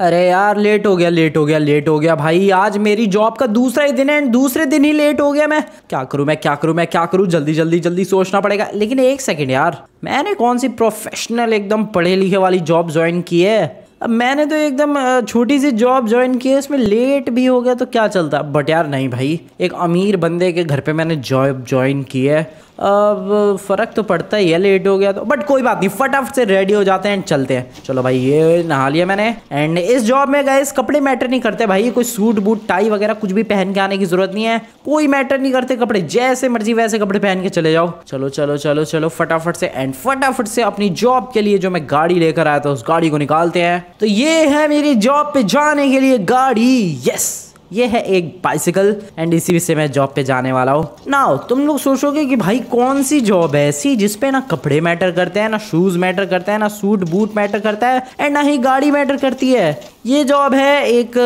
अरे यार लेट हो गया लेट हो गया लेट हो गया भाई आज मेरी जॉब का दूसरा ही दिन है एंड दूसरे दिन ही लेट हो गया मैं क्या करूं मैं क्या करूं मैं क्या करूं जल्दी जल्दी जल्दी सोचना पड़ेगा लेकिन एक सेकेंड यार मैंने कौन सी प्रोफेशनल एकदम पढ़े लिखे वाली जॉब ज्वाइन की है अब मैंने तो एकदम छोटी सी जॉब ज्वाइन की है उसमें लेट भी हो गया तो क्या चलता बट यार नहीं भाई एक अमीर बंदे के घर पे मैंने जॉब ज्वाइन की है अब फ़र्क तो पड़ता ही है लेट हो गया तो बट कोई बात नहीं फटाफट से रेडी हो जाते हैं एंड चलते हैं चलो भाई ये नहा लिया मैंने एंड इस जॉब में गए कपड़े मैटर नहीं करते भाई कोई सूट बूट टाई वगैरह कुछ भी पहन के आने की जरूरत नहीं है कोई मैटर नहीं करते कपड़े जैसे मर्जी वैसे कपड़े पहन के चले जाओ चलो चलो चलो चलो फटाफट से एंड फटाफट से अपनी जॉब के लिए जो मैं गाड़ी लेकर आया था उस गाड़ी को निकालते हैं तो ये है मेरी जॉब पे जाने के लिए गाड़ी यस ये है एक बाइसिकल एंड इसी से मैं जॉब पे जाने वाला हूँ ना तुम लोग सोचोगे कि भाई कौन सी जॉब है ऐसी जिसपे ना कपड़े मैटर करते हैं ना शूज मैटर करते हैं ना सूट बूट मैटर करता है एंड ना ही गाड़ी मैटर करती है ये जॉब है एक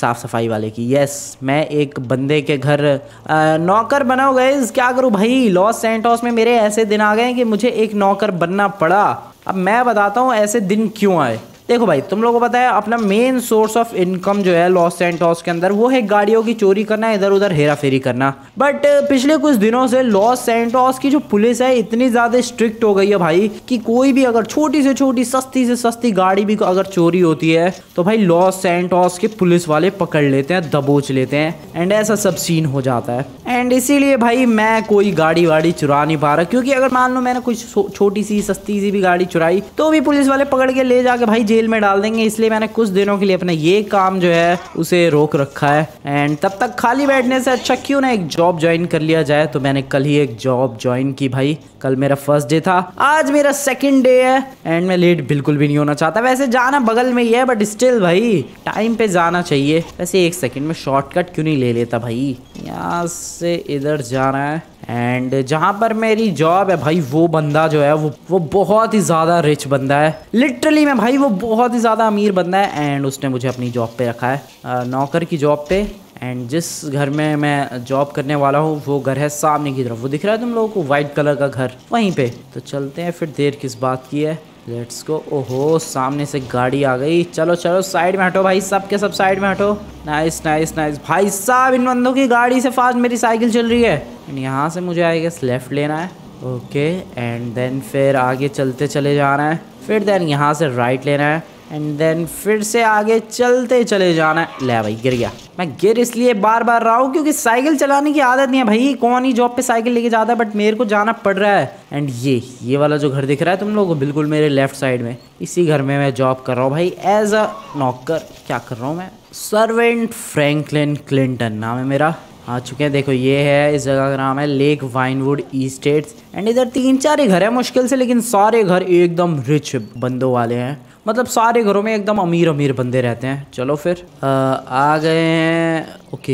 साफ सफाई वाले की यस मैं एक बंदे के घर आ, नौकर बनाओ गए क्या करूँ भाई लॉस सेंटोस में मेरे ऐसे दिन आ गए कि मुझे एक नौकर बनना पड़ा अब मैं बताता हूँ ऐसे दिन क्यों आए देखो भाई तुम लोगों को पता है अपना मेन सोर्स ऑफ इनकम जो है लॉस सेंटोस के अंदर वो है गाड़ियों की चोरी करना इधर उधर हेरा फेरी करना बट पिछले कुछ दिनों से लॉस सेंटोस की जो पुलिस है इतनी ज़्यादा स्ट्रिक्ट हो गई है भाई कि कोई भी अगर छोटी से छोटी सस्ती से सस्ती गाड़ी भी अगर चोरी होती है तो भाई लॉस सेंटोस के पुलिस वाले पकड़ लेते हैं दबोच लेते हैं एंड ऐसा सब सीन हो जाता है एंड इसीलिए भाई मैं कोई गाड़ी वाड़ी चुरा नहीं पा रहा क्योंकि अगर मान लो मैंने कुछ छोटी सी सस्ती सी भी गाड़ी चुराई तो भी पुलिस वाले पकड़ के ले जाके भाई जेल जेल में डाल देंगे इसलिए मैंने कुछ दिनों के लिए अपना ये काम जो है उसे रोक रखा है एंड तब तक खाली बैठने से अच्छा क्यों ना एक जॉब ज्वाइन कर लिया जाए तो मैंने कल ही एक जॉब ज्वाइन की भाई कल मेरा फर्स्ट डे था आज मेरा सेकेंड डे है एंड मैं लेट बिल्कुल भी नहीं होना चाहता वैसे जाना बगल में ही है बट स्टिल भाई टाइम पे जाना चाहिए वैसे एक सेकेंड में शॉर्टकट क्यों नहीं ले लेता भाई यहाँ से इधर जाना है एंड जहाँ पर मेरी जॉब है भाई वो बंदा जो है वो वो बहुत ही ज़्यादा रिच बंदा है लिटरली मैं भाई वो बहुत ही ज़्यादा अमीर बंदा है एंड उसने मुझे अपनी जॉब पे रखा है नौकर की जॉब पे एंड जिस घर में मैं जॉब करने वाला हूँ वो घर है सामने की तरफ वो दिख रहा है तुम लोगों को वाइट कलर का घर वहीं पे तो चलते हैं फिर देर किस बात की है लेट्स गो ओहो सामने से गाड़ी आ गई चलो चलो साइड में हटो भाई सब के सब साइड में हटो नाइस नाइस नाइस भाई साहब इन बंदों की गाड़ी से फास्ट मेरी साइकिल चल रही है यहाँ से मुझे आएगा लेफ्ट लेना है ओके एंड देन फिर आगे चलते चले जाना है फिर देन यहाँ से राइट लेना है एंड देन फिर से आगे चलते चले जाना है ले भाई गिर गया मैं गिर इसलिए बार बार रहा हूँ क्योंकि साइकिल चलाने की आदत नहीं है भाई कौन ही जॉब पे साइकिल लेके जाता है बट मेरे को जाना पड़ रहा है एंड ये ये वाला जो घर दिख रहा है तुम लोगों को बिल्कुल मेरे लेफ्ट साइड में इसी घर में मैं जॉब कर रहा हूँ भाई एज अ नौकर क्या कर रहा हूँ मैं सर्वेंट फ्रेंकलिन क्लिंटन नाम है मेरा आ चुके हैं देखो ये है इस जगह का नाम है लेक वाइनवुड ईस्टेट्स एंड इधर तीन चार ही घर है मुश्किल से लेकिन सारे घर एकदम रिच बंदों वाले हैं मतलब सारे घरों में एकदम अमीर अमीर बंदे रहते हैं चलो फिर आ, आ गए हैं ओके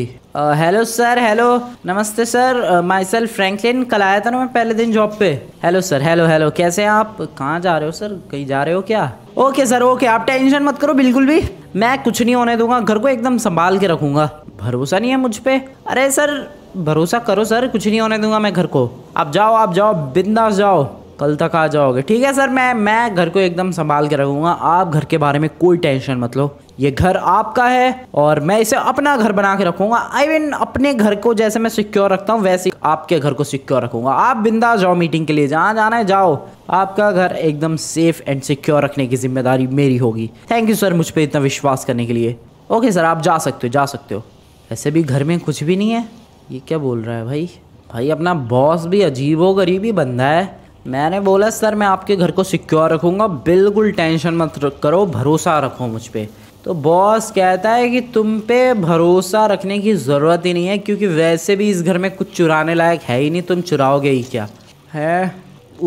हेलो सर हेलो नमस्ते सर माई सेल्फ फ्रेंकलिन कल आया था ना मैं पहले दिन जॉब पे हेलो सर हेलो हेलो कैसे हैं आप कहाँ जा रहे हो सर कहीं जा रहे हो क्या ओके सर ओके आप टेंशन मत करो बिल्कुल भी मैं कुछ नहीं होने दूंगा घर को एकदम संभाल के रखूंगा भरोसा नहीं है मुझ पर अरे सर भरोसा करो सर कुछ नहीं होने दूंगा मैं घर को आप जाओ आप जाओ बिंदास जाओ कल तक आ जाओगे ठीक है सर मैं मैं घर को एकदम संभाल के रखूंगा आप घर के बारे में कोई टेंशन मत लो ये घर आपका है और मैं इसे अपना घर बना के रखूंगा आई I मीन mean, अपने घर को जैसे मैं सिक्योर रखता हूँ वैसे आपके घर को सिक्योर रखूंगा आप बिंदा जाओ मीटिंग के लिए जहाँ जाना है जाओ आपका घर एकदम सेफ एंड सिक्योर रखने की जिम्मेदारी मेरी होगी थैंक यू सर मुझ पर इतना विश्वास करने के लिए ओके सर आप जा सकते हो जा सकते हो ऐसे भी घर में कुछ भी नहीं है ये क्या बोल रहा है भाई भाई अपना बॉस भी अजीब हो गरीब ही बंदा है मैंने बोला सर मैं आपके घर को सिक्योर रखूँगा बिल्कुल टेंशन मत करो भरोसा रखो मुझ पर तो बॉस कहता है कि तुम पे भरोसा रखने की ज़रूरत ही नहीं है क्योंकि वैसे भी इस घर में कुछ चुराने लायक है ही नहीं तुम चुराओगे ही क्या है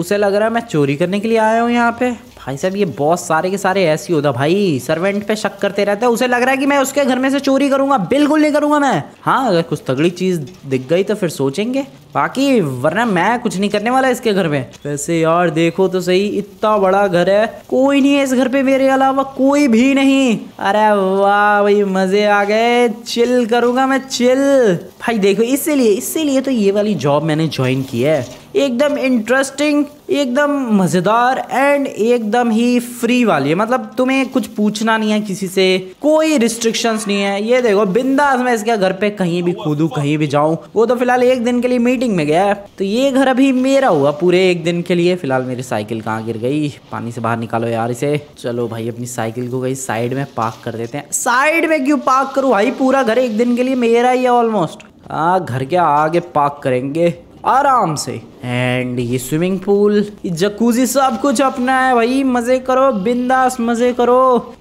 उसे लग रहा है मैं चोरी करने के लिए आया हूँ यहाँ पे भाई साहब ये बॉस सारे के सारे ऐसे होता भाई सर्वेंट पे शक करते रहते हैं उसे लग रहा है कि मैं उसके घर में से चोरी करूंगा बिल्कुल नहीं करूंगा मैं हाँ अगर कुछ तगड़ी चीज दिख गई तो फिर सोचेंगे बाकी वरना मैं कुछ नहीं करने वाला इसके घर में वैसे यार देखो तो सही इतना बड़ा घर है कोई नहीं है इस घर पे मेरे अलावा कोई भी नहीं अरे वाह भाई मजे आ गए चिल करूंगा मैं चिल भाई देखो इसीलिए इसीलिए तो ये वाली जॉब मैंने ज्वाइन की है एकदम इंटरेस्टिंग एकदम मज़ेदार एंड एकदम ही फ्री वाली है मतलब तुम्हें कुछ पूछना नहीं है किसी से कोई रिस्ट्रिक्शंस नहीं है ये देखो बिंदास मैं इसके घर पे कहीं भी कूदूँ कहीं भी जाऊँ वो तो फिलहाल एक दिन के लिए मीटिंग में गया है तो ये घर अभी मेरा हुआ पूरे एक दिन के लिए फिलहाल मेरी साइकिल कहाँ गिर गई पानी से बाहर निकालो यार इसे चलो भाई अपनी साइकिल को गई साइड में पार्क कर देते हैं साइड में क्यों पार्क करूँ भाई पूरा घर एक दिन के लिए मेरा ही है ऑलमोस्ट हाँ घर के आगे पार्क करेंगे आराम से एंड ये स्विमिंग पूल जकूजी सब कुछ अपना है भाई मजे करो बिंदास मजे करो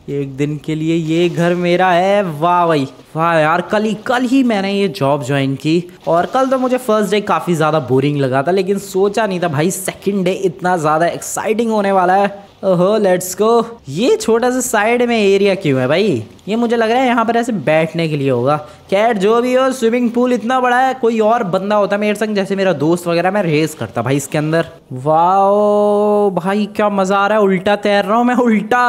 एक दिन के लिए ये घर मेरा है वाह भाई वाह यार कल ही कल ही मैंने ये जॉब ज्वाइन की और कल तो मुझे फर्स्ट डे काफ़ी ज़्यादा बोरिंग लगा था लेकिन सोचा नहीं था भाई सेकंड डे इतना ज़्यादा एक्साइटिंग होने वाला है ओहो लेट्स गो ये छोटा सा साइड में एरिया क्यों है भाई ये मुझे लग रहा है यहाँ पर ऐसे बैठने के लिए होगा कैट जो भी हो स्विमिंग पूल इतना बड़ा है कोई और बंदा होता मेरे संग जैसे मेरा दोस्त वगैरह मैं रेस करता भाई इसके अंदर वाओ भाई क्या मज़ा आ रहा है उल्टा तैर रहा हूँ मैं उल्टा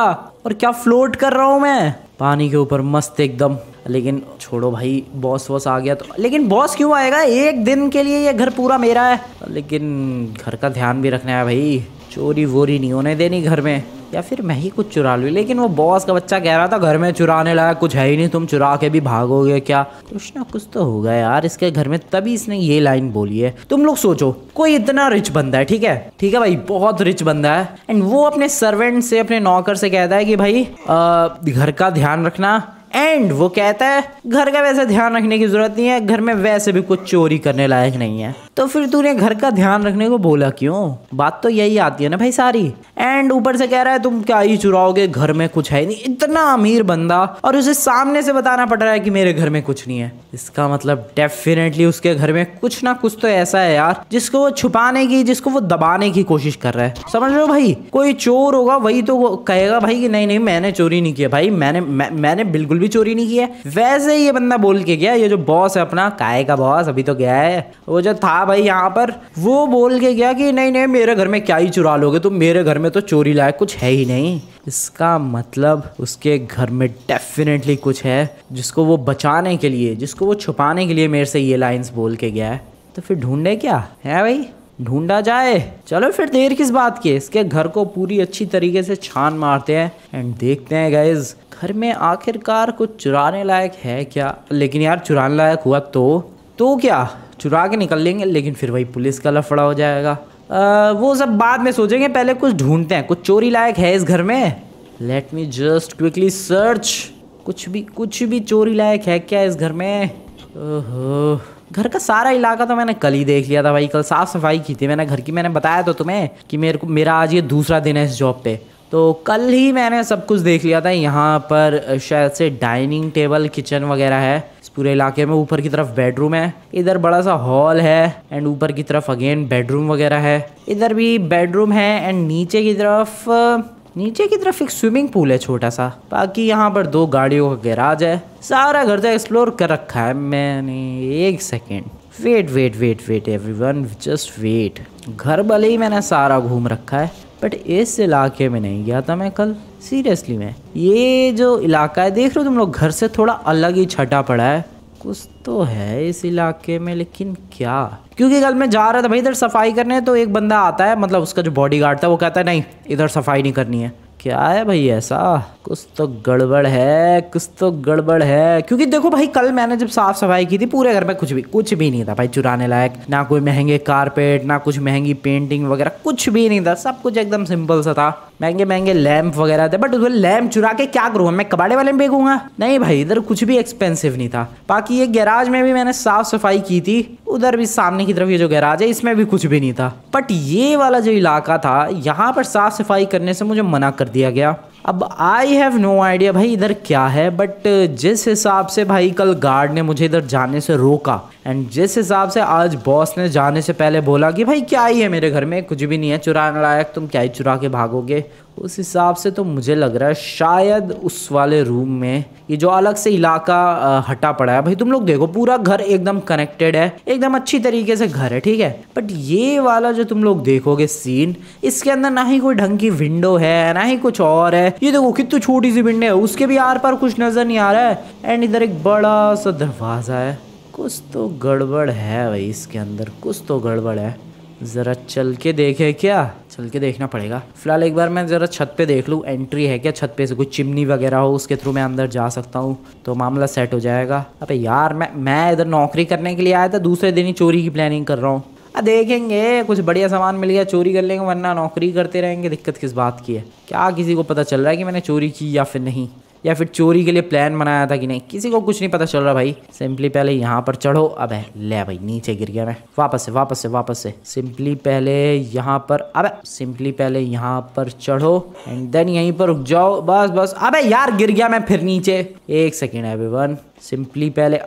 और क्या फ्लोट कर रहा हूँ मैं पानी के ऊपर मस्त एकदम लेकिन छोड़ो भाई बॉस वॉस आ गया तो लेकिन बॉस क्यों आएगा एक दिन के लिए ये घर पूरा मेरा है लेकिन घर का ध्यान भी रखना है भाई चोरी वोरी नहीं होने देनी घर में या फिर मैं ही कुछ चुरा लूँ लेकिन वो बॉस का बच्चा कह रहा था घर में चुराने लायक कुछ है ही नहीं तुम चुरा के भी भागोगे क्या कुछ ना कुछ तो होगा यार इसके घर में तभी इसने ये लाइन बोली है तुम लोग सोचो कोई इतना रिच बंदा है ठीक है ठीक है भाई बहुत रिच बंदा है एंड वो अपने सर्वेंट से अपने नौकर से कहता है कि भाई आ, घर का ध्यान रखना एंड वो कहता है घर का वैसे ध्यान रखने की जरूरत नहीं है घर में वैसे भी कुछ चोरी करने लायक नहीं है तो फिर तूने घर का ध्यान रखने को बोला क्यों बात तो यही आती है ना भाई सारी एंड ऊपर से कह रहा है तुम क्या ही चुराओगे घर में कुछ है नहीं इतना अमीर बंदा और उसे सामने से बताना पड़ रहा है कि मेरे घर में कुछ नहीं है इसका मतलब डेफिनेटली उसके घर में कुछ ना कुछ तो ऐसा है यार जिसको वो छुपाने की जिसको वो दबाने की कोशिश कर रहा है समझ लो भाई कोई चोर होगा वही तो कहेगा भाई कि नहीं नहीं मैंने चोरी नहीं किया भाई मैंने मैं, मैंने बिल्कुल भी चोरी नहीं किया वैसे ये बंदा बोल के गया ये जो बॉस है अपना काय का बॉस अभी तो गया है वो जो था भाई यहाँ पर वो बोल के गया कि नहीं नहीं मेरे घर में क्या ही चुरा लोगे तुम मेरे घर में तो चोरी लायक कुछ है ही नहीं इसका मतलब उसके घर में डेफिनेटली कुछ है जिसको वो बचाने के लिए जिसको वो छुपाने के लिए मेरे से ये लाइन्स बोल के गया है तो फिर ढूंढे क्या है भाई ढूंढा जाए चलो फिर देर किस बात की इसके घर को पूरी अच्छी तरीके से छान मारते हैं एंड देखते हैं गाइज घर में आखिरकार कुछ चुराने लायक है क्या लेकिन यार चुराने लायक हुआ तो तो क्या चुरा के निकल लेंगे लेकिन फिर वही पुलिस का लफड़ा हो जाएगा आ, वो सब बाद में सोचेंगे पहले कुछ ढूंढते हैं कुछ चोरी लायक है इस घर में let me just quickly search कुछ भी कुछ भी चोरी लायक है क्या इस घर में ओहो घर का सारा इलाका तो मैंने कल ही देख लिया था भाई कल साफ़ सफाई की थी मैंने घर की मैंने बताया तो तुम्हें कि मेरे को मेरा आज ये दूसरा दिन है इस जॉब पे तो कल ही मैंने सब कुछ देख लिया था यहाँ पर शायद से डाइनिंग टेबल किचन वगैरह है पूरे इलाके में ऊपर की तरफ बेडरूम है इधर बड़ा सा हॉल है एंड ऊपर की तरफ अगेन बेडरूम वगैरह है इधर भी बेडरूम है एंड नीचे की तरफ नीचे की तरफ एक स्विमिंग पूल है छोटा सा बाकी यहाँ पर दो गाड़ियों का गैराज है सारा घर तो एक्सप्लोर कर रखा है मैंने एक second wait wait wait wait one just wait घर भले ही मैंने सारा घूम रखा है बट इस इलाके में नहीं गया था मैं कल सीरियसली मैं ये जो इलाका है देख रहे हो तुम लोग घर से थोड़ा अलग ही छटा पड़ा है कुछ तो है इस इलाके में लेकिन क्या क्योंकि कल मैं जा रहा था भाई इधर सफाई करने तो एक बंदा आता है मतलब उसका जो बॉडीगार्ड था वो कहता है नहीं इधर सफाई नहीं करनी है क्या है भाई ऐसा कुछ तो गड़बड़ है कुछ तो गड़बड़ है क्योंकि देखो भाई कल मैंने जब साफ सफाई की थी पूरे घर में कुछ भी कुछ भी नहीं था भाई चुराने लायक ना कोई महंगे कारपेट ना कुछ महंगी पेंटिंग वगैरह कुछ भी नहीं था सब कुछ एकदम सिंपल सा था महंगे महंगे लैम्प वगैरह थे बट उसमें लैम्प चुरा के क्या करूंगा मैं कबाड़े वाले में बेचूंगा नहीं भाई इधर कुछ भी एक्सपेंसिव नहीं था बाकी ये गैराज में भी मैंने साफ सफाई की थी उधर भी सामने की तरफ ये जो गैराज है इसमें भी कुछ भी नहीं था बट ये वाला जो इलाका था यहाँ पर साफ सफाई करने से मुझे मना कर दिया दिया गया अब आई हैव नो आइडिया भाई इधर क्या है बट जिस हिसाब से भाई कल गार्ड ने मुझे इधर जाने से रोका एंड जिस हिसाब से आज बॉस ने जाने से पहले बोला कि भाई क्या ही है मेरे घर में कुछ भी नहीं है चुराने लायक तुम क्या ही चुरा के भागोगे उस हिसाब से तो मुझे लग रहा है शायद उस वाले रूम में ये जो अलग से इलाका हटा पड़ा है भाई तुम लोग देखो पूरा घर एकदम कनेक्टेड है एकदम अच्छी तरीके से घर है ठीक है बट ये वाला जो तुम लोग देखोगे सीन इसके अंदर ना ही कोई ढंग की विंडो है ना ही कुछ और है ये देखो कितनी छोटी सी विंडो है उसके भी आर पार कुछ नजर नहीं आ रहा है एंड इधर एक बड़ा सा दरवाजा है कुछ तो गड़बड़ है भाई इसके अंदर कुछ तो गड़बड़ है ज़रा चल के देखे क्या चल के देखना पड़ेगा फिलहाल एक बार मैं ज़रा छत पे देख लूँ एंट्री है क्या छत पे से कुछ चिमनी वगैरह हो उसके थ्रू मैं अंदर जा सकता हूँ तो मामला सेट हो जाएगा अबे यार मैं मैं इधर नौकरी करने के लिए आया था दूसरे दिन ही चोरी की प्लानिंग कर रहा हूँ देखेंगे कुछ बढ़िया सामान मिल गया चोरी कर लेंगे वरना नौकरी करते रहेंगे दिक्कत किस बात की है क्या किसी को पता चल रहा है कि मैंने चोरी की या फिर नहीं या फिर चोरी के लिए प्लान बनाया था कि नहीं किसी को कुछ नहीं पता चल रहा भाई सिंपली पहले यहाँ पर चढ़ो अब है ले भाई नीचे गिर गया मैं वापस से वापस से वापस से सिंपली पहले यहाँ पर अब सिंपली पहले यहाँ पर चढ़ो एंड देन यहीं पर रुक जाओ बस बस अबे यार गिर गया मैं फिर नीचे एक सेकेंड है सिंपली पहले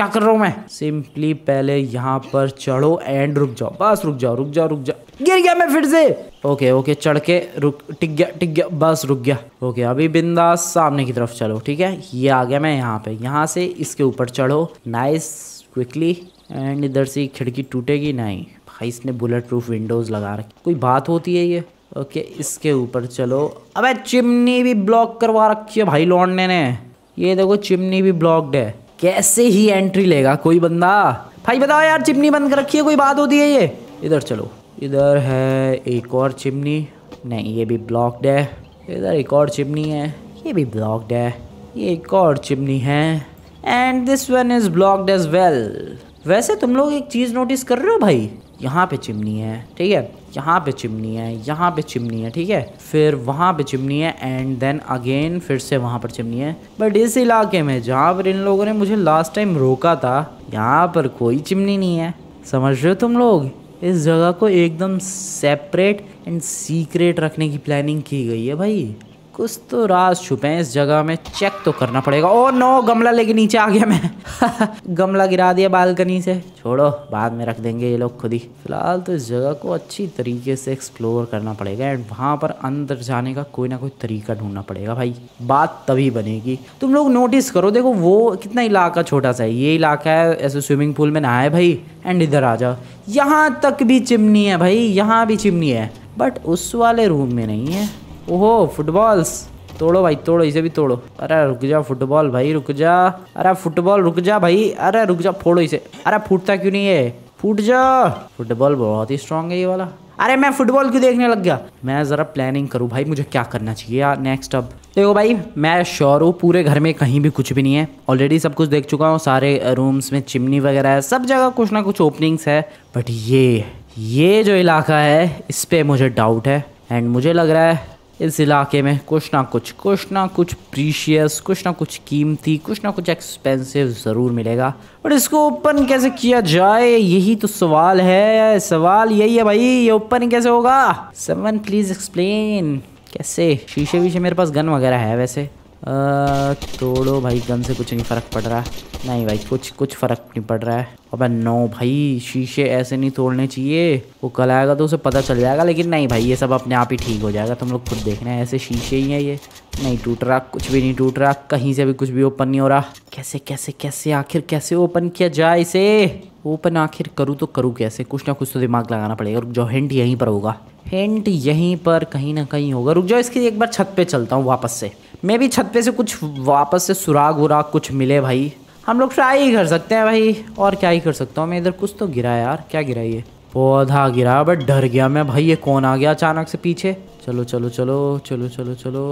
क्या कर रहा हूँ मैं सिंपली पहले यहाँ पर चढ़ो एंड रुक जाओ बस रुक जाओ रुक जाओ रुक जाओ गिर गया मैं फिर से ओके ओके चढ़ के रुक टिक गया टिक गया बस रुक गया ओके अभी बिंदास सामने की तरफ चलो ठीक है ये आ गया मैं यहाँ पे यहाँ से इसके ऊपर चढ़ो नाइस क्विकली एंड इधर से खिड़की टूटेगी नहीं भाई इसने बुलेट प्रूफ विंडोज़ लगा रखी कोई बात होती है ये ओके इसके ऊपर चलो अबे चिमनी भी ब्लॉक करवा रखी है भाई लौटने ने ये देखो चिमनी भी ब्लॉक्ड है कैसे ही एंट्री लेगा कोई बंदा भाई बताओ यार चिमनी बंद कर रखी है कोई बात होती है ये इधर चलो इधर है एक और चिमनी नहीं ये भी ब्लॉक्ड है इधर एक और चिमनी है ये भी ब्लॉक्ड है ये एक और चिमनी है and this one is blocked as well वैसे तुम लोग एक चीज़ नोटिस कर रहे हो भाई यहाँ पे चिमनी है ठीक है यहाँ पे चिमनी है यहाँ पे चिमनी है ठीक है फिर वहाँ पे चिमनी है एंड देन अगेन फिर से वहाँ पर चिमनी है बट इस इलाके में जहाँ पर इन लोगों ने मुझे लास्ट टाइम रोका था यहाँ पर कोई चिमनी नहीं है समझ रहे हो तुम लोग इस जगह को एकदम सेपरेट एंड सीक्रेट रखने की प्लानिंग की गई है भाई कुछ तो राज छुपे हैं इस जगह में चेक तो करना पड़ेगा ओ नो गमला लेके नीचे आ गया मैं गमला गिरा दिया बालकनी से छोड़ो बाद में रख देंगे ये लोग खुद ही फिलहाल तो इस जगह को अच्छी तरीके से एक्सप्लोर करना पड़ेगा एंड वहाँ पर अंदर जाने का कोई ना कोई तरीका ढूंढना पड़ेगा भाई बात तभी बनेगी तुम लोग नोटिस करो देखो वो कितना इलाका छोटा सा है ये इलाका है ऐसे स्विमिंग पूल में नहाए भाई एंड इधर आ जाओ यहाँ तक भी चिमनी है भाई यहाँ भी चिमनी है बट उस वाले रूम में नहीं है ओहो फुटबॉल्स तोड़ो भाई तोड़ो इसे भी तोड़ो अरे रुक जा फुटबॉल भाई रुक जा अरे फुटबॉल रुक जा भाई अरे रुक जा फोड़ो इसे अरे फूटता क्यों नहीं है फूट जा फुटबॉल बहुत ही स्ट्रांग है ये वाला अरे मैं फुटबॉल क्यों देखने लग गया मैं ज़रा प्लानिंग करूँ भाई मुझे क्या करना चाहिए यार नेक्स्ट अब देखो भाई मैं श्योर हूँ पूरे घर में कहीं भी कुछ भी नहीं है ऑलरेडी सब कुछ देख चुका हूँ सारे रूम्स में चिमनी वगैरह है सब जगह कुछ ना कुछ ओपनिंग्स है बट ये ये जो इलाका है इस पर मुझे डाउट है एंड मुझे लग रहा है इस इलाके में कुछ ना कुछ कुछ ना कुछ प्रीशियस कुछ ना कुछ कीमती कुछ ना कुछ एक्सपेंसिव ज़रूर मिलेगा और इसको ओपन कैसे किया जाए यही तो सवाल है सवाल यही है भाई ये ओपन कैसे होगा समन प्लीज़ एक्सप्लेन कैसे शीशे वीशे मेरे पास गन वगैरह है वैसे आ, तोड़ो भाई गन से कुछ नहीं फ़र्क पड़ रहा नहीं भाई कुछ कुछ फर्क नहीं पड़ रहा है अबे नो भाई शीशे ऐसे नहीं तोड़ने चाहिए वो कल आएगा तो उसे पता चल जाएगा लेकिन नहीं भाई ये सब अपने आप ही ठीक हो जाएगा तुम लोग खुद देखना है ऐसे शीशे ही हैं ये नहीं टूट रहा कुछ भी नहीं टूट रहा कहीं से भी कुछ भी ओपन नहीं हो रहा कैसे कैसे कैसे आखिर कैसे ओपन किया जाए इसे ओपन आखिर करूँ तो करूँ कैसे कुछ ना कुछ तो दिमाग लगाना पड़ेगा जो हिंट यहीं पर होगा हिंट यहीं पर कहीं ना कहीं होगा रुक जाओ इसके एक बार छत पे चलता हूँ वापस से मैं भी छत पे से कुछ वापस से सुराग वुराग कुछ मिले भाई हम लोग ट्राई ही कर सकते हैं भाई और क्या ही कर सकता हूँ मैं इधर कुछ तो गिरा यार क्या गिरा ये पौधा गिरा बट डर गया मैं भाई ये कौन आ गया अचानक से पीछे चलो चलो चलो चलो चलो चलो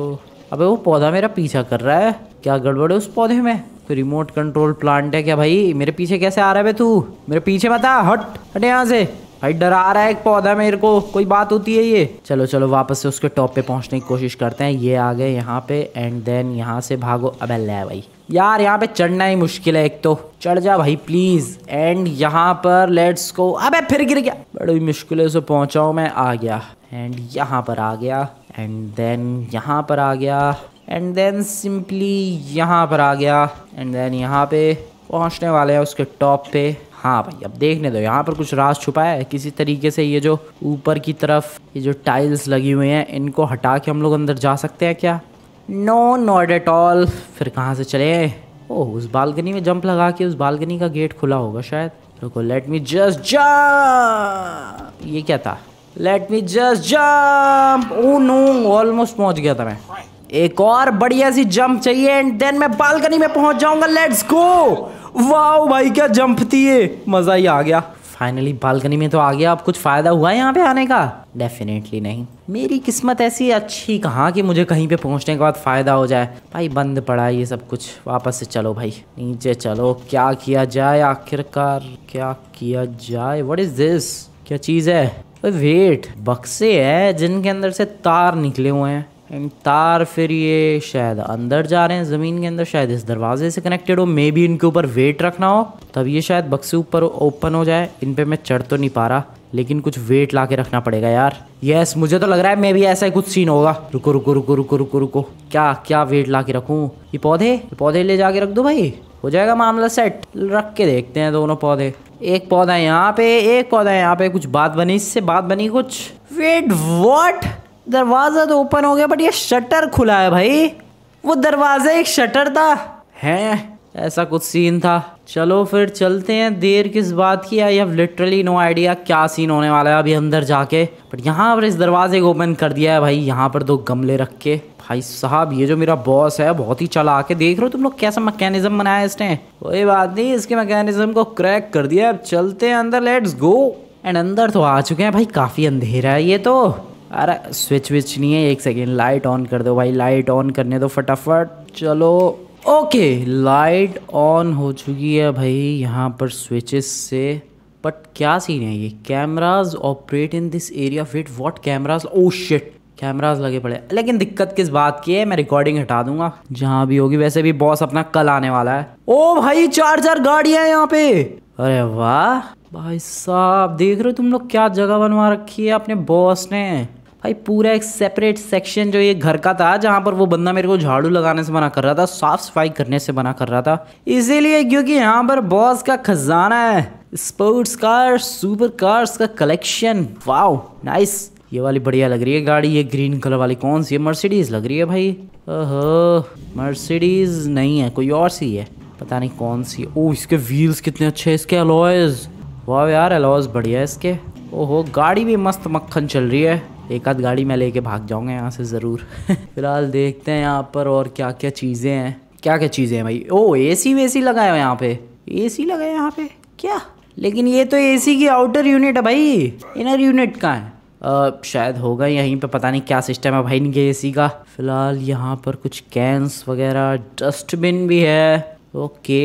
अबे वो पौधा मेरा पीछा कर रहा है क्या गड़बड़ है उस पौधे में तो रिमोट कंट्रोल प्लांट है क्या भाई मेरे पीछे कैसे आ रहा है तू मेरे पीछे बता हट हटे यहाँ से भाई डरा रहा है एक पौधा मेरे को कोई बात होती है ये चलो चलो वापस से उसके टॉप पे पहुंचने की कोशिश करते हैं ये आ गए यहाँ पे एंड देन यहाँ से भागो अब ले भाई यार यहाँ पे चढ़ना ही मुश्किल है एक तो चढ़ जा भाई प्लीज एंड यहाँ पर लेट्स को अबे फिर गिर गया बड़ी मुश्किल से पहुंचा हूँ मैं आ गया एंड यहाँ पर आ गया एंड देन यहाँ पर आ गया एंड देन सिंपली यहाँ पर आ गया एंड देन यहाँ पे पहुंचने वाले हैं उसके टॉप पे हाँ भाई अब देखने दो यहाँ पर कुछ रास छुपा है किसी तरीके से ये जो ऊपर की तरफ ये जो टाइल्स लगी हुई हैं इनको हटा के हम लोग अंदर जा सकते हैं क्या नो नॉट एट ऑल फिर कहाँ से चले ओह उस बालकनी में जंप लगा के उस बालकनी का गेट खुला होगा शायद रुको लेट मी जस्ट जा ये क्या था let me just jump oh no almost पहुंच गया था मैं एक और बढ़िया सी जंप चाहिए एंड देन मैं बालकनी में पहुंच जाऊंगा लेट्स गो वाह भाई क्या जंप थी ये मज़ा ही आ गया फाइनली बालकनी में तो आ गया अब कुछ फ़ायदा हुआ है यहाँ पे आने का डेफिनेटली नहीं मेरी किस्मत ऐसी अच्छी कहाँ कि मुझे कहीं पे पहुँचने के बाद फ़ायदा हो जाए भाई बंद पड़ा ये सब कुछ वापस से चलो भाई नीचे चलो क्या किया जाए आखिरकार क्या किया जाए वट इज़ दिस क्या चीज़ है वेट बक्से है जिनके अंदर से तार निकले हुए हैं तार फिर ये शायद अंदर जा रहे हैं ज़मीन के अंदर शायद इस दरवाजे से कनेक्टेड हो मे बी इनके ऊपर वेट रखना हो तब ये शायद बक्से ऊपर ओपन हो जाए इन पे मैं चढ़ तो नहीं पा रहा लेकिन कुछ वेट ला के रखना पड़ेगा यार यस मुझे तो लग रहा है मे भी ऐसा ही कुछ सीन होगा रुको रुको रुको रुको रुको रुको क्या क्या वेट ला के रखूँ ये पौधे पौधे ले जाके रख दो भाई हो जाएगा मामला सेट रख के देखते हैं दोनों पौधे एक पौधा यहाँ पे एक पौधा है यहाँ पे कुछ बात बनी इससे बात बनी कुछ वेट वॉट दरवाज़ा तो ओपन हो गया बट ये शटर खुला है भाई वो दरवाज़ा एक शटर था है ऐसा कुछ सीन था चलो फिर चलते हैं देर किस बात की I have literally no idea क्या सीन होने वाला है अभी अंदर जाके बट यहाँ पर इस दरवाजे को ओपन कर दिया है भाई यहाँ पर दो गमले रख के भाई साहब ये जो मेरा बॉस है बहुत ही चला के देख रहे हो तुम लोग कैसा मैकेनिज्म बनाया इसने कोई बात नहीं इसके मैकेनिज्म को क्रैक कर दिया अब चलते हैं अंदर लेट्स गो एंड अंदर तो आ चुके हैं भाई काफ़ी अंधेरा है ये तो अरे स्विच विच नहीं है एक सेकेंड लाइट ऑन कर दो भाई लाइट ऑन करने दो फटाफट चलो ओके लाइट ऑन हो चुकी है भाई यहाँ पर स्विचेस से बट क्या सीन है ये cameras operate in this area fit what cameras oh shit cameras लगे पड़े लेकिन दिक्कत किस बात की है मैं रिकॉर्डिंग हटा दूंगा जहाँ भी होगी वैसे भी बॉस अपना कल आने वाला है ओ भाई चार चार गाड़िया है यहाँ पे अरे वाह भाई साहब देख रहे हो तुम लोग क्या जगह बनवा रखी है अपने बॉस ने भाई पूरा एक सेपरेट सेक्शन जो ये घर का था जहाँ पर वो बंदा मेरे को झाड़ू लगाने से मना कर रहा था साफ सफाई करने से मना कर रहा था इसीलिए क्योंकि यहाँ पर बॉस का खजाना है स्पोर्ट्स कार सुपर कार्स का कलेक्शन वाओ नाइस ये वाली बढ़िया लग रही है गाड़ी ये ग्रीन कलर वाली कौन सी है मर्सिडीज लग रही है भाई ओहो मर्सिडीज नहीं है कोई और सी है पता नहीं कौन सी ओ इसके व्हील्स कितने अच्छे हैं इसके अलॉयज वाह यार अलॉयज बढ़िया है इसके ओहो गाड़ी भी मस्त मक्खन चल रही है एक आध गाड़ी मैं लेके भाग जाऊंगा यहाँ से ज़रूर फिलहाल देखते हैं यहाँ पर और क्या क्या चीज़ें हैं क्या क्या चीज़ें हैं भाई ओ ए सी वेसी लगाए हुए यहाँ पे ए सी लगाए यहाँ पे क्या लेकिन ये तो ए सी की आउटर यूनिट है भाई इनर यूनिट कहाँ है आ, शायद होगा यहीं पे पता नहीं क्या सिस्टम है भाई इनके ए सी का फिलहाल यहाँ पर कुछ कैंस वगैरह डस्टबिन भी है ओके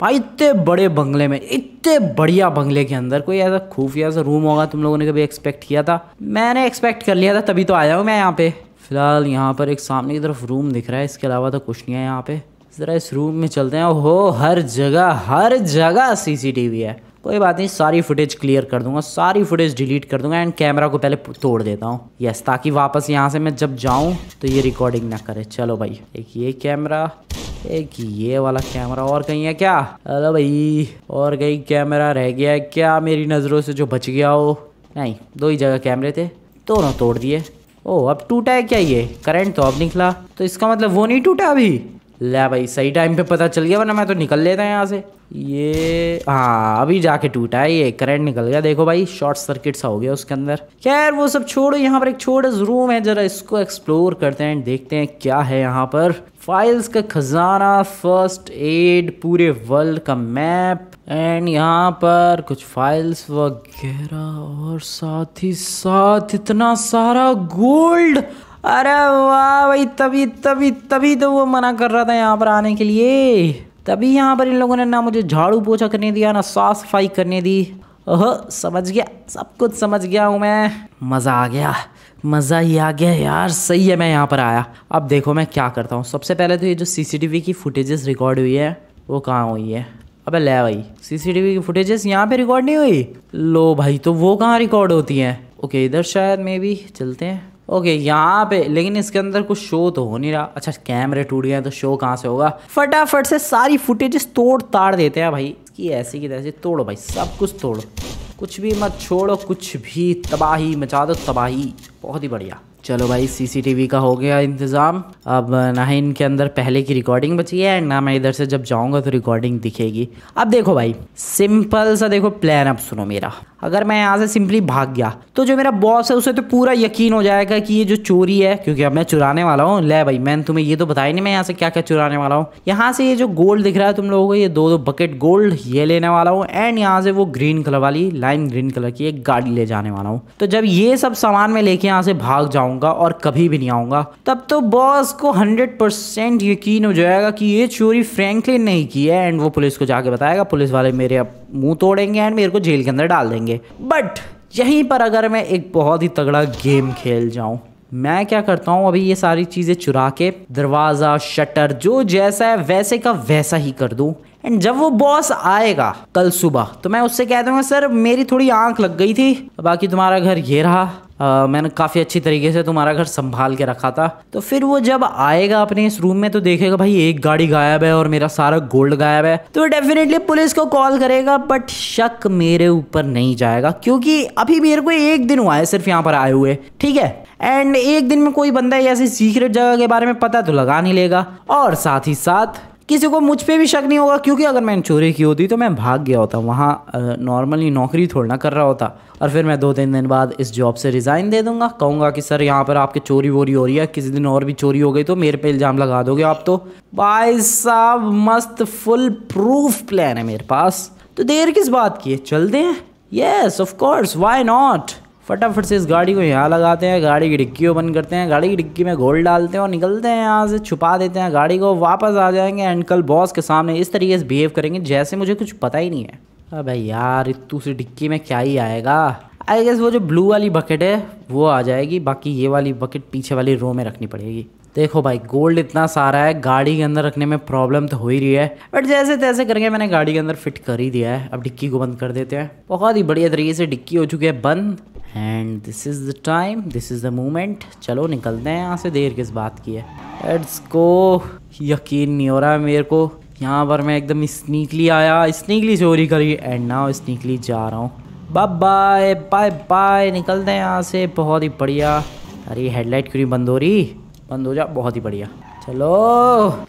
भाई इतने बड़े बंगले में इतने बढ़िया बंगले के अंदर कोई ऐसा खुफिया सा रूम होगा तुम लोगों ने कभी एक्सपेक्ट किया था मैंने एक्सपेक्ट कर लिया था तभी तो आया हूँ मैं यहाँ पे फिलहाल यहाँ पर एक सामने की तरफ रूम दिख रहा है इसके अलावा तो कुछ नहीं है यहाँ पे ज़रा इस रूम में चलते हैं हो हर जगह हर जगह सीसीटीवी है कोई बात नहीं सारी फुटेज क्लियर कर दूंगा सारी फुटेज डिलीट कर दूंगा एंड कैमरा को पहले तोड़ देता हूँ यस ताकि वापस यहाँ से मैं जब जाऊँ तो ये रिकॉर्डिंग ना करे चलो भाई एक ये कैमरा एक ये वाला कैमरा और कहीं है क्या अरे भाई और कहीं कैमरा रह गया है क्या मेरी नज़रों से जो बच गया हो नहीं दो ही जगह कैमरे थे दोनों तोड़ दिए ओह अब टूटा है क्या ये करंट तो अब निकला तो इसका मतलब वो नहीं टूटा अभी ले भाई सही टाइम पे पता चल गया वरना मैं तो निकल लेता यहाँ से ये हाँ अभी जाके टूटा है ये करंट निकल गया देखो भाई शॉर्ट सर्किट सा हो गया उसके अंदर खैर वो सब छोड़ो यहाँ पर एक छोटा रूम है जरा इसको एक्सप्लोर करते हैं देखते हैं क्या है यहाँ पर फाइल्स का खजाना फर्स्ट एड पूरे वर्ल्ड का मैप एंड यहाँ पर कुछ फाइल्स वगैरह और साथ ही साथ इतना सारा गोल्ड अरे वाह भाई तभी तभी तभी तो वो मना कर रहा था यहाँ पर आने के लिए तभी यहाँ पर इन लोगों ने ना मुझे झाड़ू पोछा करने दिया ना साफ सफाई करने दी ओह समझ गया सब कुछ समझ गया हूँ मैं मज़ा आ गया मज़ा ही आ गया यार सही है मैं यहाँ पर आया अब देखो मैं क्या करता हूँ सबसे पहले तो ये जो सीसीटीवी की फुटेजेस रिकॉर्ड हुई है वो कहाँ हुई है अबे ले भाई सीसीटीवी की फुटेजेस यहाँ पे रिकॉर्ड नहीं हुई लो भाई तो वो कहाँ रिकॉर्ड होती हैं ओके इधर शायद मे भी चलते हैं ओके यहाँ पे लेकिन इसके अंदर कुछ शो तो हो नहीं रहा अच्छा कैमरे टूट गए तो शो कहाँ से होगा फटाफट से सारी फुटेज तोड़ ताड़ देते हैं भाई इसकी ऐसी की तैसी तोड़ो भाई सब कुछ तोड़ो कुछ भी मत छोड़ो कुछ भी तबाही मचा दो तबाही बहुत ही बढ़िया चलो भाई सीसीटीवी का हो गया इंतज़ाम अब ना ही इनके अंदर पहले की रिकॉर्डिंग बची है ना मैं इधर से जब जाऊंगा तो रिकॉर्डिंग दिखेगी अब देखो भाई सिंपल सा देखो प्लान अब सुनो मेरा अगर मैं यहाँ से सिंपली भाग गया तो जो मेरा बॉस है उसे तो पूरा यकीन हो जाएगा कि ये जो चोरी है क्योंकि अब मैं चुराने वाला हूँ ले भाई मैंने तुम्हें ये तो बताया नहीं मैं यहाँ से क्या क्या चुराने वाला हूँ यहाँ से ये जो गोल्ड दिख रहा है तुम लोगों को ये दो दो बकेट गोल्ड ये लेने वाला हूँ एंड यहाँ से वो ग्रीन कलर वाली लाइन ग्रीन कलर की एक गाड़ी ले जाने वाला हूँ तो जब ये सब सामान मैं लेके यहाँ से भाग जाऊंगा और कभी भी नहीं आऊंगा तब तो बॉस को हंड्रेड परसेंट यकीन हो जाएगा कि ये चोरी फ्रेंकली नहीं की है एंड वो पुलिस को जाके बताएगा पुलिस वाले मेरे अब मुंह तोड़ेंगे एंड मेरे को जेल के अंदर डाल देंगे बट यहीं पर अगर मैं एक बहुत ही तगड़ा गेम खेल जाऊं मैं क्या करता हूं अभी ये सारी चीज़ें चुरा के दरवाज़ा शटर जो जैसा है वैसे का वैसा ही कर दूं एंड जब वो बॉस आएगा कल सुबह तो मैं उससे कह दूंगा सर मेरी थोड़ी आंख लग गई थी बाकी तुम्हारा घर ये रहा आ, मैंने काफ़ी अच्छी तरीके से तुम्हारा घर संभाल के रखा था तो फिर वो जब आएगा अपने इस रूम में तो देखेगा भाई एक गाड़ी गायब है और मेरा सारा गोल्ड गायब है तो डेफिनेटली पुलिस को कॉल करेगा बट शक मेरे ऊपर नहीं जाएगा क्योंकि अभी मेरे को एक दिन हुआ है सिर्फ यहाँ पर आए हुए ठीक है एंड एक दिन में कोई बंदा ऐसी सीक्रेट जगह के बारे में पता तो लगा नहीं लेगा और साथ ही साथ किसी को मुझ पर भी शक नहीं होगा क्योंकि अगर मैंने चोरी की होती तो मैं भाग गया होता वहाँ नॉर्मली नौकरी थोड़ा ना कर रहा होता और फिर मैं दो तीन दिन बाद इस जॉब से रिज़ाइन दे दूंगा कहूँगा कि सर यहाँ पर आपकी चोरी वोरी हो रही है किसी दिन और भी चोरी हो गई तो मेरे पे इल्ज़ाम लगा दोगे आप तो भाई साहब मस्त फुल प्रूफ प्लान है मेरे पास तो देर किस बात की है चलते हैं yes of course why not फटाफट से इस गाड़ी को यहाँ लगाते हैं गाड़ी की डिक्की ओपन करते हैं गाड़ी की डिक्की में गोल्ड डालते हैं और निकलते हैं यहाँ से छुपा देते हैं गाड़ी को वापस आ जाएंगे एंड कल बॉस के सामने इस तरीके से बिहेव करेंगे जैसे मुझे कुछ पता ही नहीं है अबे यार इतू सी डिक्की में क्या ही आएगा आई गेस वो जो ब्लू वाली बकेट है वो आ जाएगी बाकी ये वाली बकेट पीछे वाली रो में रखनी पड़ेगी देखो भाई गोल्ड इतना सारा है गाड़ी के अंदर रखने में प्रॉब्लम तो हो ही रही है बट जैसे तैसे करके मैंने गाड़ी के अंदर फिट कर ही दिया है अब डिक्की को बंद कर देते हैं बहुत ही बढ़िया तरीके से डिक्की हो चुकी है बंद and this is the time this is the moment चलो निकलते हैं यहाँ से देर किस बात की है एड्स को यकीन नहीं हो रहा है मेरे को यहाँ पर मैं एकदम स्नीकली आया स्नीकली चोरी करी एंड नाउ स्नीकली जा रहा हूँ बाय बाय बाय निकलते हैं यहाँ से बहुत ही बढ़िया अरे हेडलाइट क्यों बंद हो रही बंद हो जा बहुत ही बढ़िया चलो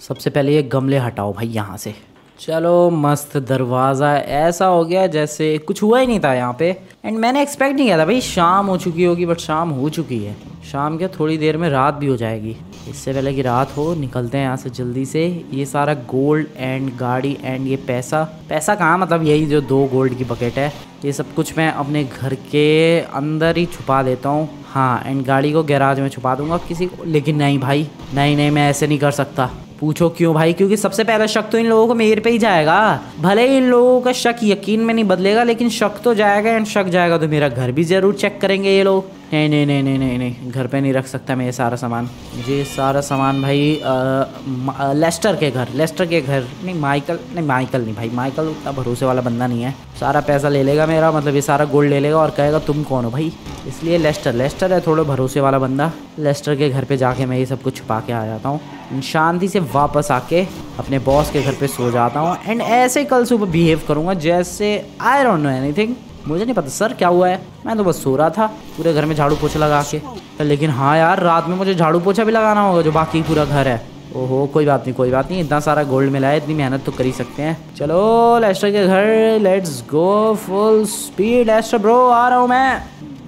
सबसे पहले ये गमले हटाओ भाई यहाँ से चलो मस्त दरवाज़ा ऐसा हो गया जैसे कुछ हुआ ही नहीं था यहाँ पे एंड मैंने एक्सपेक्ट नहीं किया था भाई शाम हो चुकी होगी बट शाम हो चुकी है शाम के थोड़ी देर में रात भी हो जाएगी इससे पहले कि रात हो निकलते हैं यहाँ से जल्दी से ये सारा गोल्ड एंड गाड़ी एंड ये पैसा पैसा कहाँ मतलब यही जो दो गोल्ड की बकेट है ये सब कुछ मैं अपने घर के अंदर ही छुपा देता हूँ हाँ एंड गाड़ी को गैराज में छुपा दूंगा किसी को लेकिन नहीं भाई नहीं नहीं मैं ऐसे नहीं कर सकता पूछो क्यों भाई क्योंकि सबसे पहला शक तो इन लोगों को मेरे पे ही जाएगा भले ही इन लोगों का शक यकीन में नहीं बदलेगा लेकिन शक तो जाएगा एंड शक जाएगा तो मेरा घर भी ज़रूर चेक करेंगे ये लोग नहीं नहीं नहीं नहीं नहीं नहीं घर पे नहीं रख सकता मैं ये सारा सामान ये सारा सामान भाई आ, आ, लेस्टर के घर लेस्टर के घर नहीं माइकल नहीं माइकल नहीं भाई माइकल उतना भरोसे वाला बंदा नहीं है सारा पैसा ले लेगा मेरा मतलब ये सारा गोल्ड ले लेगा और कहेगा तुम कौन हो भाई इसलिए लेस्टर लेस्टर है थोड़ा भरोसे वाला बंदा लेस्टर के घर पर जाके मैं ये सब कुछ छुपा के आ जाता हूँ शांति से वापस आके अपने बॉस के घर पे सो जाता हूँ एंड ऐसे कल सुबह बिहेव करूँगा जैसे आई डोंट नो एनीथिंग मुझे नहीं पता सर क्या हुआ है मैं तो बस सो रहा था पूरे घर में झाड़ू पोछा लगा के लेकिन हाँ यार रात में मुझे झाड़ू पोछा भी लगाना होगा जो बाकी पूरा घर है ओहो कोई बात नहीं कोई बात नहीं इतना सारा गोल्ड मिला है इतनी मेहनत तो कर ही सकते हैं चलो लेस्टर के घर let's go full speed Lester bro आ रहा हूँ मैं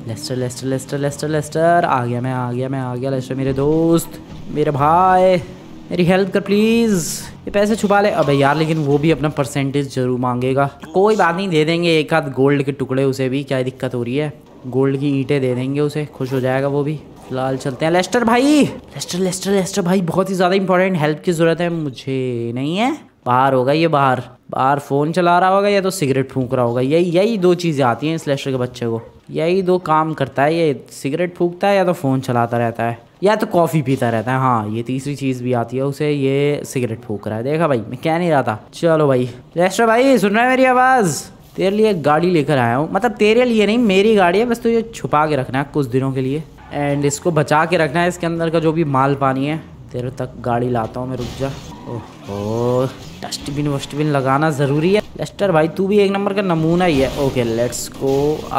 Lester Lester Lester Lester Lester आ गया मैं आ गया मैं आ गया लेस्टर मेरे दोस्त मेरे भाई मेरी हेल्प कर प्लीज़ ये पैसे छुपा ले अबे यार लेकिन वो भी अपना परसेंटेज जरूर मांगेगा कोई बात नहीं दे देंगे एक आध गोल्ड के टुकड़े उसे भी क्या दिक्कत हो रही है गोल्ड की ईंटें दे देंगे उसे खुश हो जाएगा वो भी फिलहाल चलते हैं लेस्टर भाई लेस्टर लेस्टर लेस्टर भाई बहुत ही ज़्यादा इंपॉर्टेंट हेल्प की ज़रूरत है मुझे नहीं है बाहर होगा ये बाहर बाहर फ़ोन चला रहा होगा या तो सिगरेट फूंक रहा होगा यही यही दो चीज़ें आती हैं इस लेस्टर के बच्चे को यही दो काम करता है ये सिगरेट फूकता है या तो फ़ोन चलाता रहता है या तो कॉफ़ी पीता रहता है हाँ ये तीसरी चीज़ भी आती है उसे ये सिगरेट फूक रहा है देखा भाई मैं कह नहीं रहा था चलो भाई रेस्टर भाई सुन रहा है मेरी आवाज़ तेरे लिए गाड़ी लेकर आया हूँ मतलब तेरे लिए नहीं मेरी गाड़ी है बस तुझे ये छुपा के रखना है कुछ दिनों के लिए एंड इसको बचा के रखना है इसके अंदर का जो भी माल पानी है तेरे तक गाड़ी लाता हूँ मैं रुक जा ओह डस्टबिन वस्टबिन लगाना ज़रूरी है लेस्टर भाई तू भी एक नंबर का नमूना ही है ओके लेट्स को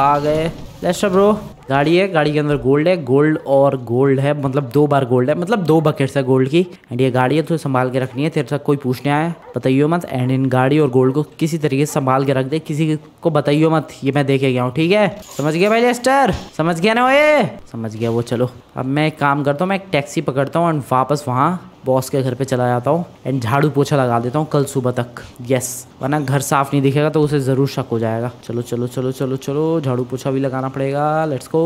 आ गए लेस्टर ब्रो गाड़ी है गाड़ी के अंदर गोल्ड है गोल्ड और गोल्ड है मतलब दो बार गोल्ड है मतलब दो बकेट्स है गोल्ड की एंड ये गाड़ी है तो संभाल के रखनी है तेरे साथ कोई पूछने आया बताइयो मत एंड इन गाड़ी और गोल्ड को किसी तरीके से संभाल के रख दे किसी को बताइयो मत ये मैं देखे गया हूँ ठीक है समझ गया भाई लेस्टर समझ गया ना वो समझ गया वो चलो अब मैं एक काम करता हूँ मैं एक टैक्सी पकड़ता हूँ एंड वापस वहाँ बॉस के घर पे चला जाता हूँ एंड झाड़ू पोछा लगा देता हूँ कल सुबह तक यस वरना घर साफ नहीं दिखेगा तो उसे ज़रूर शक हो जाएगा चलो चलो चलो चलो चलो झाड़ू पोछा भी लगाना पड़ेगा लेट्स को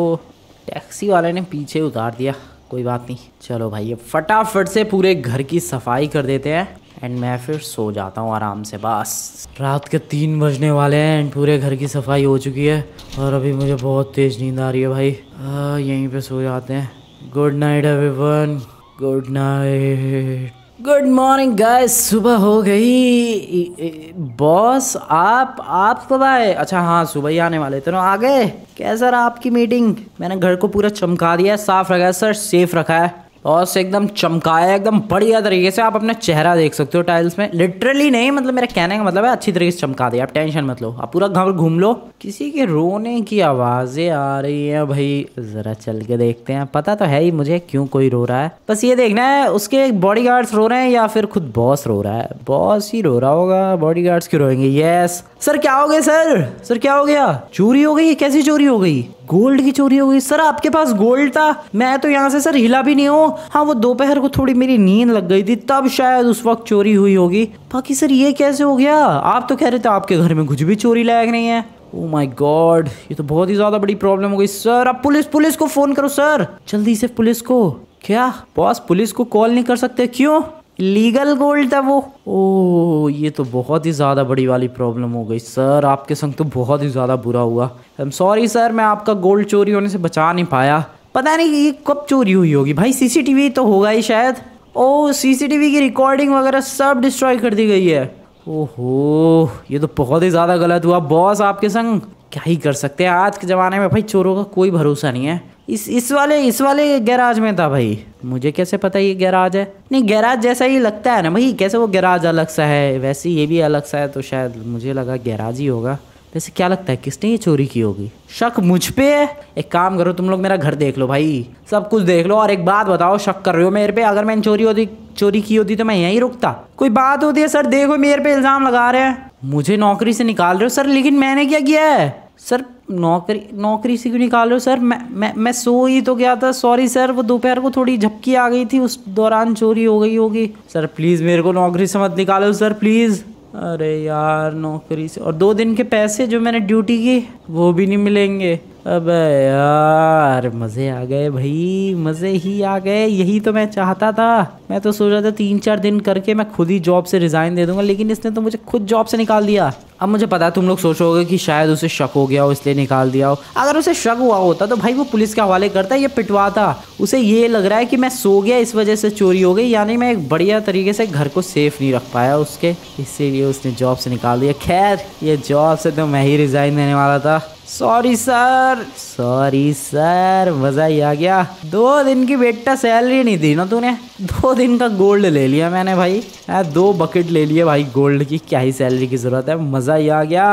टैक्सी वाले ने पीछे उतार दिया कोई बात नहीं चलो भाई ये फटाफट से पूरे घर की सफाई कर देते हैं एंड मैं फिर सो जाता हूँ आराम से बस रात के तीन बजने वाले हैं एंड पूरे घर की सफाई हो चुकी है और अभी मुझे बहुत तेज़ नींद आ रही है भाई आ, यहीं पे सो जाते हैं good night everyone good night good morning guys सुबह हो गई बॉस आप आप कब आए अच्छा हाँ सुबह ही आने वाले थे ना आ गए क्या सर आपकी मीटिंग मैंने घर को पूरा चमका दिया साफ रखा है सर सेफ रखा है और से एकदम चमकाया एकदम बढ़िया तरीके से आप अपना चेहरा देख सकते हो टाइल्स में लिटरली नहीं मतलब मेरा कहने का मतलब है अच्छी तरीके से चमका दिया आप टेंशन मत लो आप पूरा घर घूम लो किसी के रोने की आवाज़ें आ रही हैं भाई ज़रा चल के देखते हैं पता तो है ही मुझे क्यों कोई रो रहा है बस ये देखना है उसके बॉडी गार्ड्स रो रहे हैं या फिर खुद बॉस रो रहा है बॉस ही रो रहा होगा बॉडी गार्ड्स क्यों रोएंगे यस सर क्या हो गया सर सर क्या हो गया चोरी हो गई कैसी चोरी हो गई गोल्ड की चोरी हो गई सर आपके पास गोल्ड था मैं तो यहाँ से सर हिला भी नहीं हूँ हाँ वो दोपहर को थोड़ी मेरी नींद लग गई थी तब शायद उस वक्त चोरी हुई होगी बाकी सर ये कैसे हो गया आप तो कह रहे थे आपके घर में कुछ भी चोरी लायक नहीं है ओ माय गॉड ये तो बहुत ही ज्यादा बड़ी प्रॉब्लम हो गई सर अब पुलिस पुलिस को फोन करो सर जल्दी से पुलिस को क्या बॉस पुलिस को कॉल नहीं कर सकते क्यों लीगल गोल्ड था वो ओ ये तो बहुत ही ज़्यादा बड़ी वाली प्रॉब्लम हो गई सर आपके संग तो बहुत ही ज़्यादा बुरा हुआ आई एम सॉरी सर मैं आपका गोल्ड चोरी होने से बचा नहीं पाया पता नहीं ये कब चोरी हुई होगी भाई सीसीटीवी तो होगा ही शायद ओ सीसीटीवी की रिकॉर्डिंग वगैरह सब डिस्ट्रॉय कर दी गई है ओहो ये तो बहुत ही ज़्यादा गलत हुआ बॉस आपके संग क्या ही कर सकते हैं आज के ज़माने में भाई चोरों का कोई भरोसा नहीं है इस इस वाले इस वाले गैराज में था भाई मुझे कैसे पता ये गैराज है नहीं गैराज जैसा ही लगता है ना भाई कैसे वो गैराज अलग सा है वैसे ये भी अलग सा है तो शायद मुझे लगा गैराज ही होगा वैसे क्या लगता है किसने ये चोरी की होगी शक मुझ पे है एक काम करो तुम लोग मेरा घर देख लो भाई सब कुछ देख लो और एक बात बताओ शक कर रहे हो मेरे पे अगर मैंने चोरी होती चोरी की होती तो मैं यहीं रुकता कोई बात होती है सर देखो मेरे पे इल्ज़ाम लगा रहे हैं मुझे नौकरी से निकाल रहे हो सर लेकिन मैंने क्या किया है सर नौकरी नौकरी से क्यों निकाल रहे हो सर मैं मैं मैं सो ही तो गया था सॉरी सर वो दोपहर को थोड़ी झपकी आ गई थी उस दौरान चोरी हो गई होगी सर प्लीज़ मेरे को नौकरी से मत निकालो सर प्लीज़ अरे यार नौकरी से और दो दिन के पैसे जो मैंने ड्यूटी की वो भी नहीं मिलेंगे अबे यार मज़े आ गए भाई मज़े ही आ गए यही तो मैं चाहता था मैं तो सोच रहा था तीन चार दिन करके मैं खुद ही जॉब से रिज़ाइन दे दूंगा लेकिन इसने तो मुझे खुद जॉब से निकाल दिया अब मुझे पता है तुम लोग सोचोगे कि शायद उसे शक हो गया हो इसलिए निकाल दिया हो अगर उसे शक हुआ होता तो भाई वो पुलिस के हवाले करता है ये पिटवाता उसे ये लग रहा है कि मैं सो गया इस वजह से चोरी हो गई यानी मैं एक बढ़िया तरीके से घर को सेफ नहीं रख पाया उसके इसीलिए उसने जॉब से निकाल दिया खैर ये जॉब से तो मैं ही रिज़ाइन देने वाला था सॉरी सर सॉरी सर मज़ा ही आ गया दो दिन की बेटा सैलरी नहीं दी ना तूने दो दिन का गोल्ड ले लिया मैंने भाई आ, दो बकेट ले लिए भाई गोल्ड की क्या ही सैलरी की ज़रूरत है मज़ा ही आ गया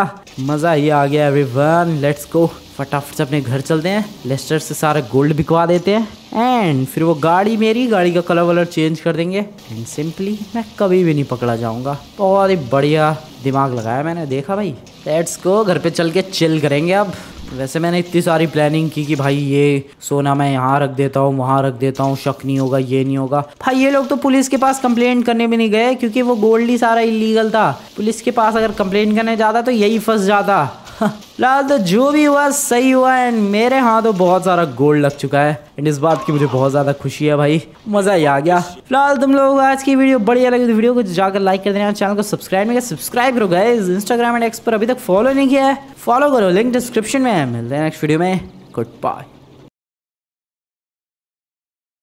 मज़ा ही आ गया एवरीवन लेट्स गो फटाफट से अपने घर चलते हैं लेस्टर से सारा गोल्ड बिकवा देते हैं एंड फिर वो गाड़ी मेरी गाड़ी का कलर वलर चेंज कर देंगे एंड सिंपली मैं कभी भी नहीं पकड़ा जाऊंगा बहुत ही बढ़िया दिमाग लगाया मैंने देखा भाई लेट्स को घर पे चल के चिल करेंगे अब वैसे मैंने इतनी सारी प्लानिंग की कि भाई ये सोना मैं यहाँ रख देता हूँ वहाँ रख देता हूँ शक नहीं होगा ये नहीं होगा भाई ये लोग तो पुलिस के पास कंप्लेंट करने भी नहीं गए क्योंकि वो गोल्ड ही सारा इलीगल था पुलिस के पास अगर कंप्लेंट करने जाता तो यही फंस जाता लाल तो जो भी हुआ सही हुआ एंड मेरे हाथ तो बहुत सारा गोल्ड लग चुका है एंड इस बात की मुझे बहुत ज़्यादा खुशी है भाई मज़ा ही आ गया फिलहाल तुम लोगों को आज की वीडियो बढ़िया लगी तो वीडियो को जाकर लाइक कर देना चैनल को सब्सक्राइब नहीं सब्सक्राइब करो गए इंस्टाग्राम एंड एक्स पर अभी तक फॉलो नहीं किया है फॉलो करो लिंक डिस्क्रिप्शन में है मिलते हैं नेक्स्ट वीडियो में गुड बाय